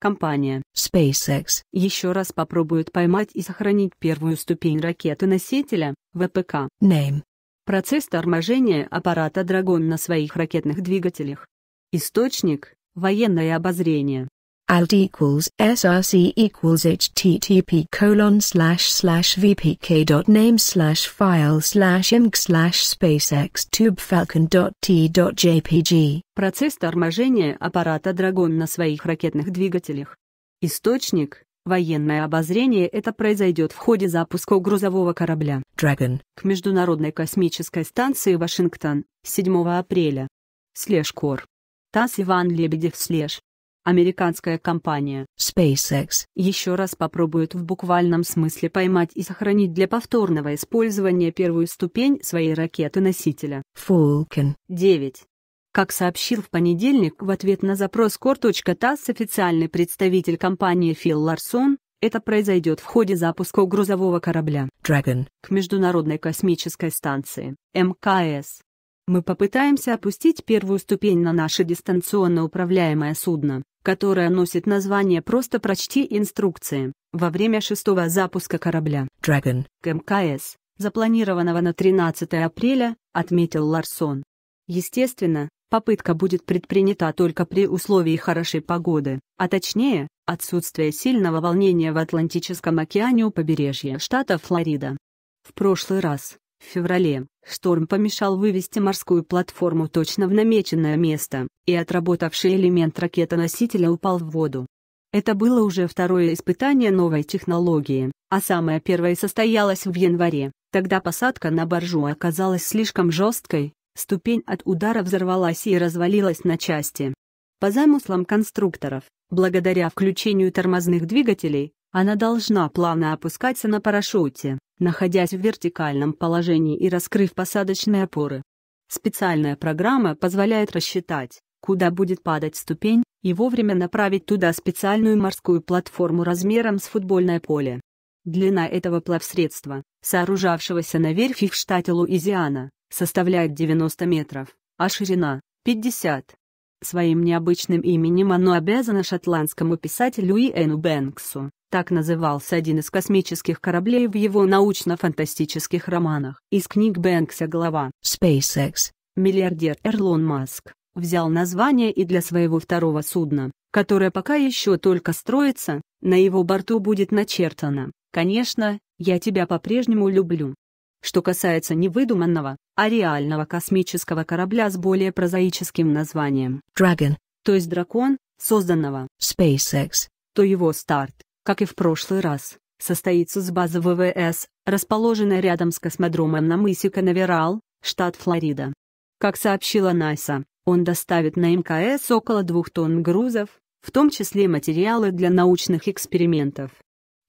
Компания SpaceX еще раз попробует поймать и сохранить первую ступень ракеты-носителя, ВПК. Name. Процесс торможения аппарата «Драгон» на своих ракетных двигателях. Источник – военное обозрение alt equals src equals http colon slash slash vpk.name slash file slash img slash spacextubefalcon.t.jpg. Процесс торможения аппарата «Драгон» на своих ракетных двигателях. Источник – военное обозрение это произойдет в ходе запуска грузового корабля Dragon к Международной космической станции Вашингтон 7 апреля. Слеж Кор. ТАСС Иван Лебедев Слеж. Американская компания SpaceX еще раз попробует в буквальном смысле поймать и сохранить для повторного использования первую ступень своей ракеты-носителя Falcon 9. Как сообщил в понедельник в ответ на запрос Core.TAS официальный представитель компании Фил Ларсон, это произойдет в ходе запуска грузового корабля Dragon к Международной космической станции МКС. Мы попытаемся опустить первую ступень на наше дистанционно управляемое судно, которая носит название «Просто прочти инструкции» во время шестого запуска корабля Dragon МКС, запланированного на 13 апреля, отметил Ларсон. Естественно, попытка будет предпринята только при условии хорошей погоды, а точнее, отсутствия сильного волнения в Атлантическом океане у побережья штата Флорида. В прошлый раз в феврале шторм помешал вывести морскую платформу точно в намеченное место, и отработавший элемент ракетоносителя упал в воду. Это было уже второе испытание новой технологии, а самое первое состоялось в январе. Тогда посадка на боржу оказалась слишком жесткой, ступень от удара взорвалась и развалилась на части. По замыслам конструкторов, благодаря включению тормозных двигателей, она должна плавно опускаться на парашюте находясь в вертикальном положении и раскрыв посадочные опоры. Специальная программа позволяет рассчитать, куда будет падать ступень, и вовремя направить туда специальную морскую платформу размером с футбольное поле. Длина этого плавсредства, сооружавшегося на верфи в штате Луизиана, составляет 90 метров, а ширина – 50. Своим необычным именем оно обязано шотландскому писателю Иэну Бэнксу, так назывался один из космических кораблей в его научно-фантастических романах. Из книг Бэнкса глава SpaceX, миллиардер Эрлон Маск, взял название и для своего второго судна, которое пока еще только строится, на его борту будет начертано «Конечно, я тебя по-прежнему люблю». Что касается невыдуманного, а реального космического корабля с более прозаическим названием Dragon, то есть дракон, созданного SpaceX, то его старт, как и в прошлый раз, состоится с базы ВВС, расположенной рядом с космодромом на мысе Канаверал, штат Флорида. Как сообщила НАСА, он доставит на МКС около двух тонн грузов, в том числе материалы для научных экспериментов.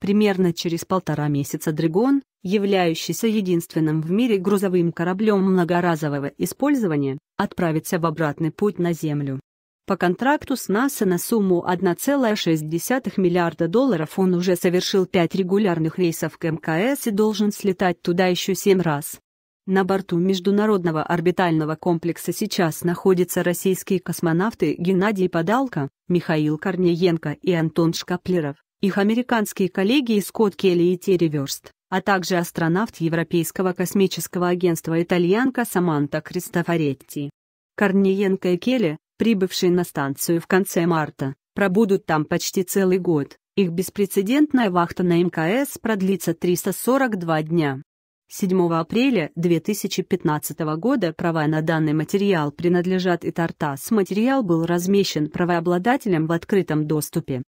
Примерно через полтора месяца «Дрэгон», являющийся единственным в мире грузовым кораблем многоразового использования, отправится в обратный путь на Землю. По контракту с НАСА на сумму 1,6 миллиарда долларов он уже совершил 5 регулярных рейсов к МКС и должен слетать туда еще 7 раз. На борту Международного орбитального комплекса сейчас находятся российские космонавты Геннадий Подалко, Михаил Корниенко и Антон Шкаплеров их американские коллеги из Кот Келли и Терри Терриверст, а также астронавт Европейского космического агентства итальянка Саманта Кристофоретти. Корниенко и Келли, прибывшие на станцию в конце марта, пробудут там почти целый год, их беспрецедентная вахта на МКС продлится 342 дня. 7 апреля 2015 года права на данный материал принадлежат и Тартас. Материал был размещен правообладателем в открытом доступе.